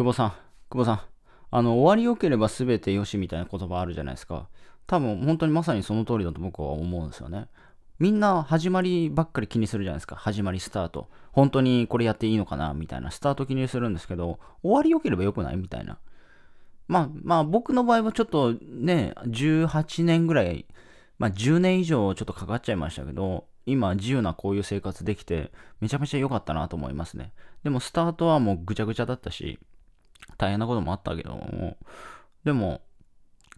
久保さん、久保さん、あの、終わり良ければ全て良しみたいな言葉あるじゃないですか。多分、本当にまさにその通りだと僕は思うんですよね。みんな始まりばっかり気にするじゃないですか。始まり、スタート。本当にこれやっていいのかなみたいな。スタート気にするんですけど、終わり良ければ良くないみたいな。まあ、まあ、僕の場合はちょっとね、18年ぐらい、まあ、10年以上ちょっとかかっちゃいましたけど、今自由なこういう生活できて、めちゃめちゃ良かったなと思いますね。でもスタートはもうぐちゃぐちゃだったし、大変なこともあったけども、でも、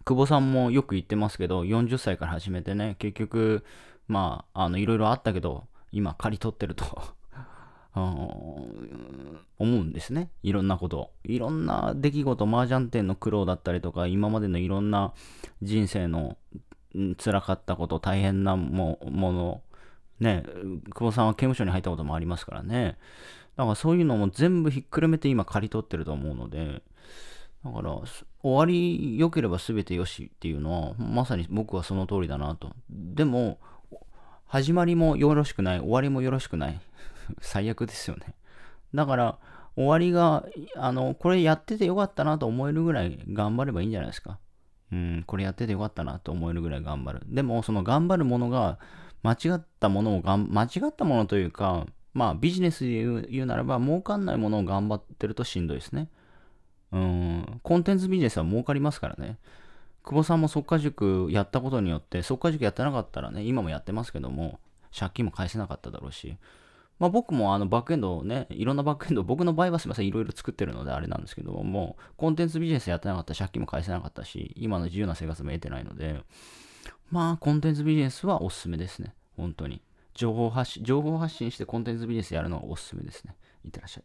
久保さんもよく言ってますけど、40歳から始めてね、結局、まあ、あの、いろいろあったけど、今、刈り取ってると 思うんですね。いろんなこと。いろんな出来事、麻雀店の苦労だったりとか、今までのいろんな人生の辛かったこと、大変なもの、ね、久保さんは刑務所に入ったこともありますからね。だからそういうのも全部ひっくるめて今刈り取ってると思うので、だから終わり良ければ全て良しっていうのは、まさに僕はその通りだなと。でも、始まりもよろしくない、終わりもよろしくない。最悪ですよね。だから、終わりが、あの、これやっててよかったなと思えるぐらい頑張ればいいんじゃないですか。うん、これやっててよかったなと思えるぐらい頑張る。でも、その頑張るものが、間違ったものをがん、間違ったものというか、まあビジネスで言うならば、儲かんないものを頑張ってるとしんどいですね。うん、コンテンツビジネスは儲かりますからね。久保さんも即果塾やったことによって、即果塾やってなかったらね、今もやってますけども、借金も返せなかっただろうし、まあ、僕もあのバックエンドをね、いろんなバックエンド、僕の場合はすみません、いろいろ作ってるのであれなんですけども、コンテンツビジネスやってなかったら借金も返せなかったし、今の自由な生活も得てないので、まあ、コンテンツビジネスはおすすめですね、本当に。情報発信、情報発信してコンテンツビジネスやるのはおすすめですね。いってらっしゃい。